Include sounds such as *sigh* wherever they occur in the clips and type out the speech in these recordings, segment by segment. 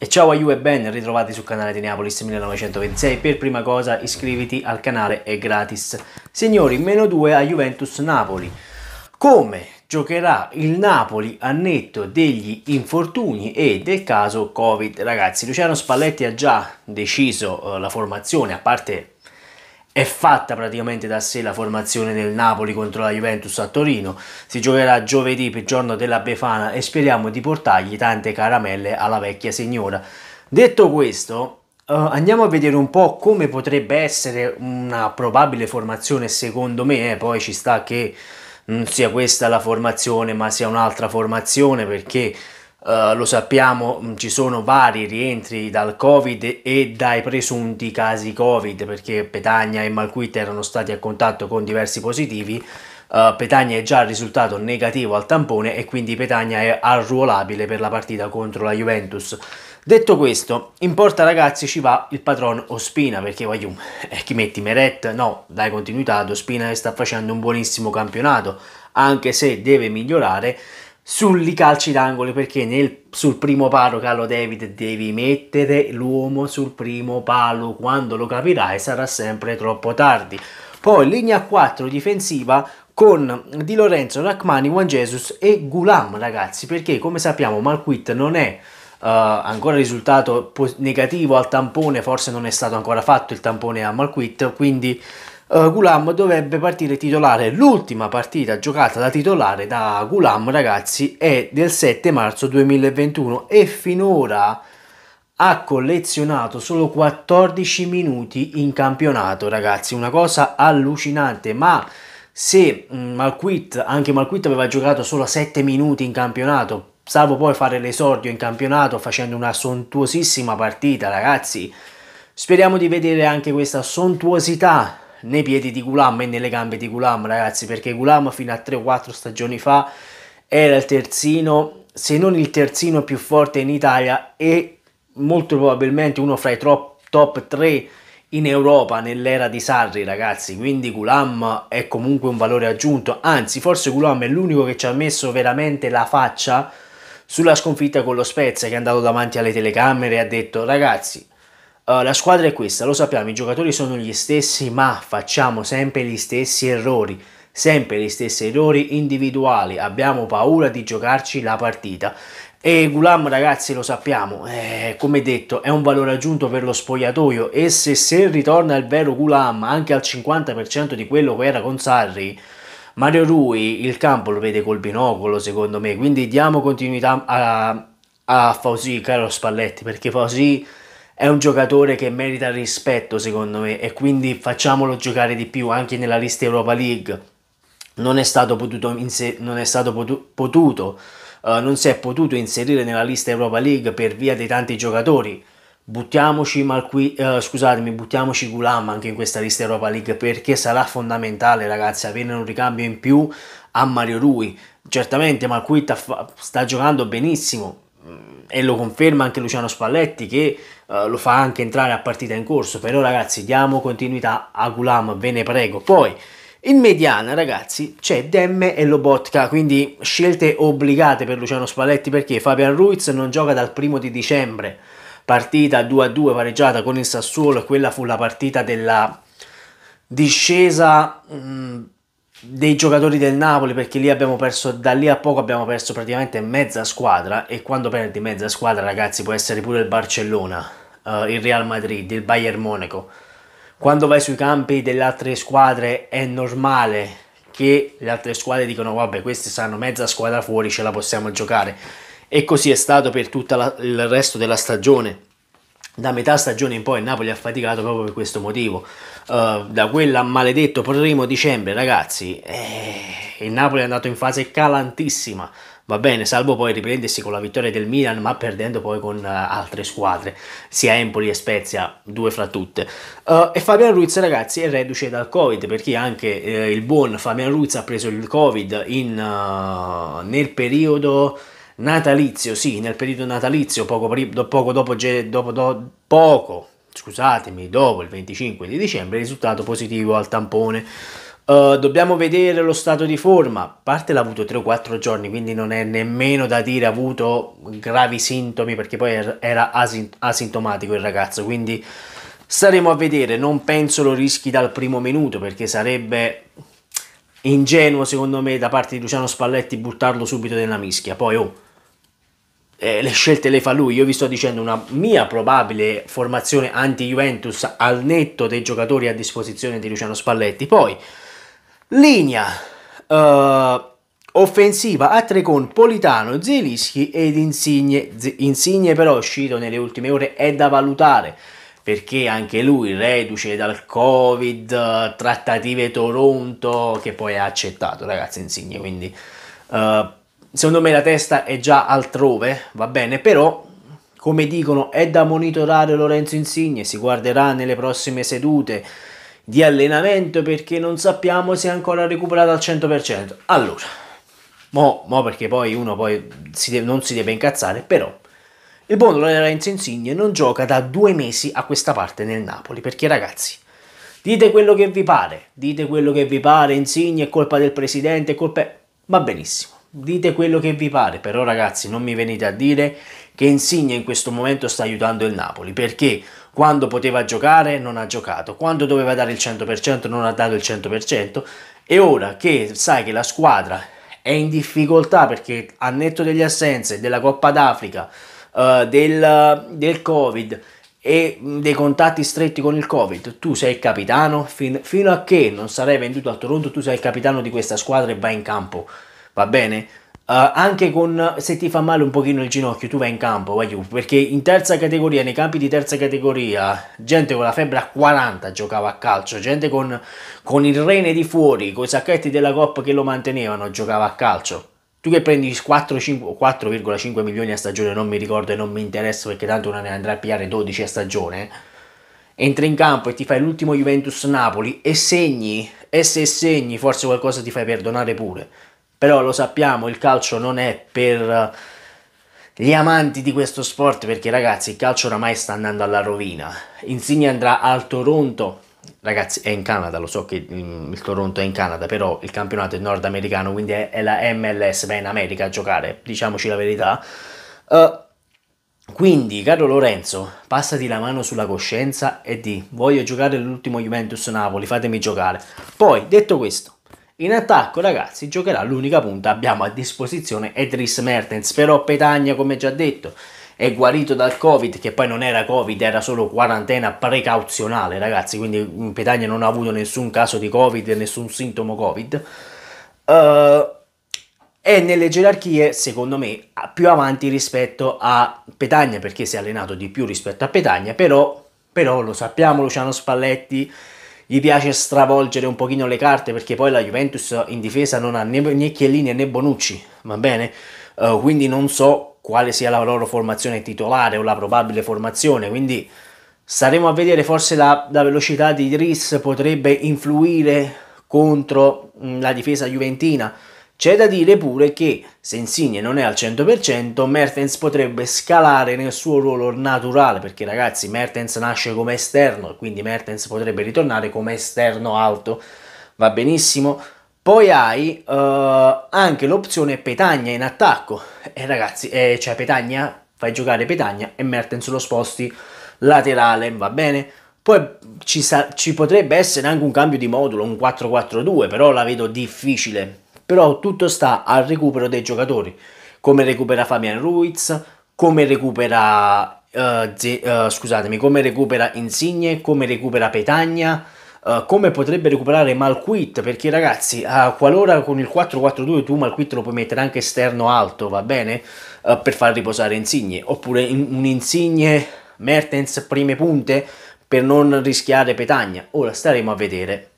E ciao a you e ben ritrovati sul canale di Neapolis 1926, per prima cosa iscriviti al canale, è gratis. Signori, meno 2 a Juventus-Napoli. Come giocherà il Napoli a netto degli infortuni e del caso Covid? Ragazzi, Luciano Spalletti ha già deciso eh, la formazione, a parte è fatta praticamente da sé la formazione del Napoli contro la Juventus a Torino. Si giocherà giovedì per giorno della Befana e speriamo di portargli tante caramelle alla vecchia signora. Detto questo, uh, andiamo a vedere un po' come potrebbe essere una probabile formazione secondo me, eh, poi ci sta che non mm, sia questa la formazione ma sia un'altra formazione perché eh, lo sappiamo, mm, ci sono vari rientri dal Covid e dai presunti casi Covid, perché Petagna e Malquit erano stati a contatto con diversi positivi. Uh, Petagna è già risultato negativo al tampone e quindi Petagna è arruolabile per la partita contro la Juventus. Detto questo, in porta ragazzi ci va il patron Ospina, perché voglio, *laughs* eh, chi metti Meret? No, dai continuità ad Ospina che sta facendo un buonissimo campionato, anche se deve migliorare sui calci d'angolo perché nel, sul primo palo Carlo David devi mettere l'uomo sul primo palo quando lo capirai sarà sempre troppo tardi poi linea 4 difensiva con Di Lorenzo, Rachmani, Juan Jesus e Gulam ragazzi perché come sappiamo Malquit non è uh, ancora risultato negativo al tampone forse non è stato ancora fatto il tampone a Malquit quindi Uh, Gulam dovrebbe partire titolare. L'ultima partita giocata da titolare da Gulam, ragazzi, è del 7 marzo 2021 e finora ha collezionato solo 14 minuti in campionato, ragazzi, una cosa allucinante, ma se mm, Malquit, anche Malquit aveva giocato solo 7 minuti in campionato, salvo poi fare l'esordio in campionato facendo una sontuosissima partita, ragazzi. Speriamo di vedere anche questa sontuosità nei piedi di Gulam e nelle gambe di Gulam, ragazzi, perché Gulam fino a 3-4 stagioni fa era il terzino, se non il terzino più forte in Italia e molto probabilmente uno fra i top 3 in Europa nell'era di Sarri, ragazzi. Quindi Gulam è comunque un valore aggiunto, anzi, forse Gulam è l'unico che ci ha messo veramente la faccia sulla sconfitta con lo Spezia che è andato davanti alle telecamere e ha detto ragazzi eh, la squadra è questa, lo sappiamo, i giocatori sono gli stessi, ma facciamo sempre gli stessi errori, sempre gli stessi errori individuali, abbiamo paura di giocarci la partita. E Gulam ragazzi lo sappiamo, eh, come detto è un valore aggiunto per lo spogliatoio e se, se ritorna il vero Gulam anche al 50% di quello che era con Sarri, Mario Rui il campo lo vede col binocolo secondo me, quindi diamo continuità a, a Fausi, caro Spalletti, perché Fausi è un giocatore che merita rispetto secondo me e quindi facciamolo giocare di più anche nella lista Europa League. Non è stato potuto, non, è stato potu- potuto, uh, non si è potuto inserire nella lista Europa League per via dei tanti giocatori. Buttiamoci, Malqui, uh, eh, scusatemi, buttiamoci Gulam anche in questa lista Europa League perché sarà fondamentale ragazzi avere un ricambio in più a Mario Rui. Certamente Malquit sta giocando benissimo mm, e lo conferma anche Luciano Spalletti che eh, lo fa anche entrare a partita in corso, però ragazzi diamo continuità a Gulam, ve ne prego. Poi in mediana ragazzi c'è Demme e Lobotka, quindi scelte obbligate per Luciano Spalletti perché Fabian Ruiz non gioca dal primo di dicembre, partita 2-2 pareggiata con il Sassuolo e quella fu la partita della discesa... Mh, mm, dei giocatori del Napoli perché lì abbiamo perso da lì a poco abbiamo perso praticamente mezza squadra e quando perdi mezza squadra ragazzi può essere pure il Barcellona uh, il Real Madrid il Bayern Monaco quando vai sui campi delle altre squadre è normale che le altre squadre dicono vabbè questi saranno mezza squadra fuori ce la possiamo giocare e così è stato per tutto il resto della stagione da metà stagione in poi il Napoli ha faticato proprio per questo motivo. Uh, da quel maledetto primo dicembre, ragazzi, eh, il Napoli è andato in fase calantissima. Va bene, salvo poi riprendersi con la vittoria del Milan, ma perdendo poi con uh, altre squadre, sia Empoli e Spezia, due fra tutte. Uh, e Fabian Ruiz, ragazzi, è reduce dal Covid, perché anche eh, il buon Fabian Ruiz ha preso il Covid in, nel periodo natalizio, sì, nel periodo natalizio, poco, poco dopo, dopo, poco, scusatemi, dopo il 25 di dicembre, risultato positivo al tampone. Uh, dobbiamo vedere lo stato di forma. A parte l'ha avuto 3 o 4 giorni, quindi non è nemmeno da dire ha avuto gravi sintomi, perché poi er-, era asintomatico il ragazzo. Quindi staremo a vedere. Non penso lo rischi dal primo minuto, perché sarebbe ingenuo, secondo me, da parte di Luciano Spalletti buttarlo subito nella mischia. Poi, oh eh, le scelte le fa lui. Io vi sto dicendo una mia probabile formazione anti-Juventus al netto dei giocatori a disposizione di Luciano Spalletti. Poi, linea uh, offensiva a tre con Politano, Zelischi ed Insigne. Z- Insigne però uscito nelle ultime ore è da valutare perché anche lui reduce dal covid, eh, trattative Toronto, che poi ha accettato ragazzi Insigne, quindi... Uh, secondo me la testa è già altrove, va bene, però come dicono è da monitorare Lorenzo Insigne, si guarderà nelle prossime sedute di allenamento perché non sappiamo se è ancora recuperato al 100%. Allora, mo, mo perché poi uno poi si deve, non si deve incazzare, però il buon Lorenzo Insigne non gioca da due mesi a questa parte nel Napoli, perché ragazzi, dite quello che vi pare, dite quello che vi pare, Insigne è colpa del presidente, è colpa... va benissimo. Dite quello che vi pare, però ragazzi non mi venite a dire che Insigne in questo momento sta aiutando il Napoli, perché quando poteva giocare non ha giocato, quando doveva dare il 100% non ha dato il 100% e ora che sai che la squadra è in difficoltà perché a netto delle assenze della Coppa d'Africa, uh, del, del Covid, e dei contatti stretti con il Covid, tu sei il capitano, fin, fino a che non sarai venduto a Toronto, tu sei il capitano di questa squadra e vai in campo va bene? Uh, anche con se ti fa male un pochino il ginocchio, tu vai in campo, vai giù, perché in terza categoria, nei campi di terza categoria, gente con la febbre a 40 giocava a calcio, gente con, con il rene di fuori, con i sacchetti della coppa che lo mantenevano, giocava a calcio. Tu che prendi 4,5 milioni a stagione, non mi ricordo e non mi interessa perché tanto una ne andrà a pigliare 12 a stagione, entri in campo e ti fai l'ultimo Juventus-Napoli e segni, e se segni forse qualcosa ti fai perdonare pure però lo sappiamo, il calcio non è per eh, gli amanti di questo sport perché ragazzi il calcio oramai sta andando alla rovina. Insigne andrà al Toronto, ragazzi è in Canada, lo so che mm, il Toronto è in Canada, però il campionato è nordamericano, quindi è, la MLS, va in America a giocare, diciamoci la verità. Uh, quindi, caro Lorenzo, passati la mano sulla coscienza e di voglio giocare l'ultimo Juventus Napoli, fatemi giocare. Poi, detto questo, in attacco, ragazzi, giocherà l'unica punta abbiamo a disposizione Edris Mertens, però Petagna, come già detto, è guarito dal Covid, che poi non era Covid, era solo quarantena precauzionale, ragazzi, quindi mm, Petagna non ha avuto nessun caso di Covid, nessun sintomo Covid. Uh, eh, è nelle gerarchie, secondo me, più avanti rispetto a Petagna, perché si è allenato di più rispetto a Petagna, però, però lo sappiamo Luciano Spalletti gli piace stravolgere un pochino le carte perché poi la Juventus in difesa non ha né, né Chiellini né Bonucci, va bene? Uh, quindi non so quale sia la loro formazione titolare o la probabile formazione, quindi staremo a vedere, forse la, la velocità di Dris potrebbe influire contro mh, mm, la difesa juventina, c'è da dire pure che, se Insigne non è al 100%, Mertens potrebbe scalare nel suo ruolo naturale, perché ragazzi Mertens nasce come esterno, quindi Mertens potrebbe ritornare come esterno alto, va benissimo. Poi hai uh, anche l'opzione Petagna in attacco, e ragazzi, eh, cioè Petagna, fai giocare Petagna e Mertens lo sposti laterale, va bene? Poi ci, sa- ci potrebbe essere anche un cambio di modulo, un 4-4-2, però la vedo difficile però tutto sta al recupero dei giocatori, come recupera Fabian Ruiz, come recupera, uh, ze- uh, scusatemi, come recupera Insigne, come recupera Petagna, uh, come potrebbe recuperare Malquit, perché ragazzi, qualora con il 4-4-2 tu Malquit lo puoi mettere anche esterno alto, va bene? per far riposare Insigne, oppure in- un Insigne Mertens prime punte per non rischiare Petagna. Ora staremo a vedere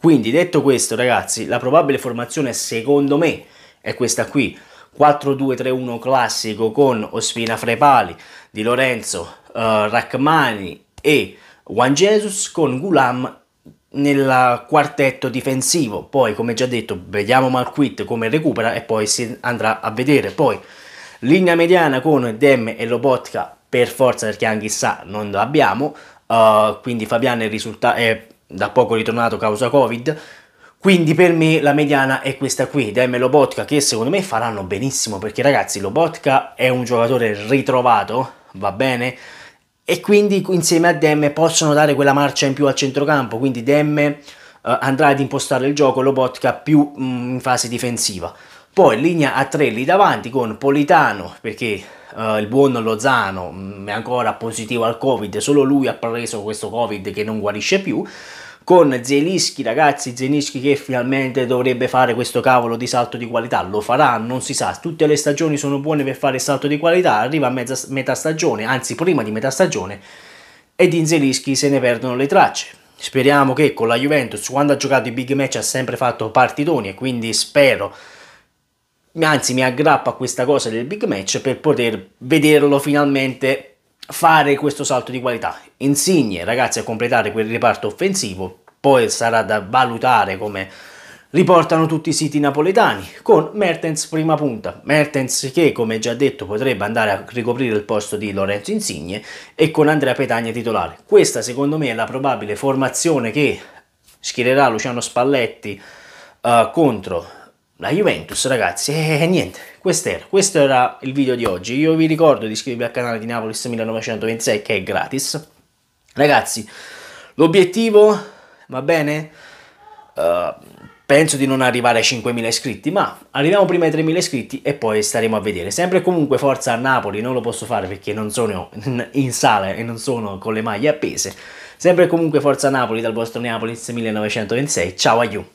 quindi detto questo ragazzi, la probabile formazione secondo me è questa qui. 4-2-3-1 classico con Ospina fra i pali, Di Lorenzo, eh, Rachmani e Juan Jesus con Gulam nel quartetto difensivo. Poi come già detto vediamo Malquit come recupera e poi si andrà a vedere. Poi linea mediana con Dem e Lobotka per forza perché anche sa non l'abbiamo. Uh, quindi Fabiano è, risulta- è da poco ritornato causa Covid, quindi per me la mediana è questa qui, Dem e Lobotka, che secondo me faranno benissimo, perché ragazzi Lobotka è un giocatore ritrovato, va bene? E quindi insieme a Dem possono dare quella marcia in più al centrocampo, quindi Dem eh, andrà ad impostare il gioco Lobotka più mm, in fase difensiva. Poi linea a tre lì davanti con Politano perché Uh, il buon Lozano mh, mm, è ancora positivo al covid, solo lui ha preso questo covid che non guarisce più. Con Zelischi, ragazzi, Zelischi che finalmente dovrebbe fare questo cavolo di salto di qualità, lo farà, non si sa, tutte le stagioni sono buone per fare salto di qualità, arriva a mezza, metà stagione, anzi prima di metà stagione, ed in Zelischi se ne perdono le tracce. Speriamo che con la Juventus, quando ha giocato i big match, ha sempre fatto partitoni e quindi spero anzi mi aggrappo a questa cosa del big match per poter vederlo finalmente fare questo salto di qualità. Insigne, ragazzi, a completare quel reparto offensivo, poi sarà da valutare come riportano tutti i siti napoletani con Mertens prima punta Mertens che come già detto potrebbe andare a ricoprire il posto di Lorenzo Insigne e con Andrea Petagna titolare questa secondo me è la probabile formazione che schiererà Luciano Spalletti uh, contro la Juventus ragazzi e eh, eh, niente questo era, questo era il video di oggi io vi ricordo di iscrivervi al canale di Napolis 1926 che è gratis ragazzi l'obiettivo va bene uh, penso di non arrivare ai 5.000 iscritti ma arriviamo prima ai 3.000 iscritti e poi staremo a vedere sempre comunque forza a Napoli non lo posso fare perché non sono in sala e non sono con le maglie appese sempre comunque forza a Napoli dal vostro Napolis 1926 ciao a you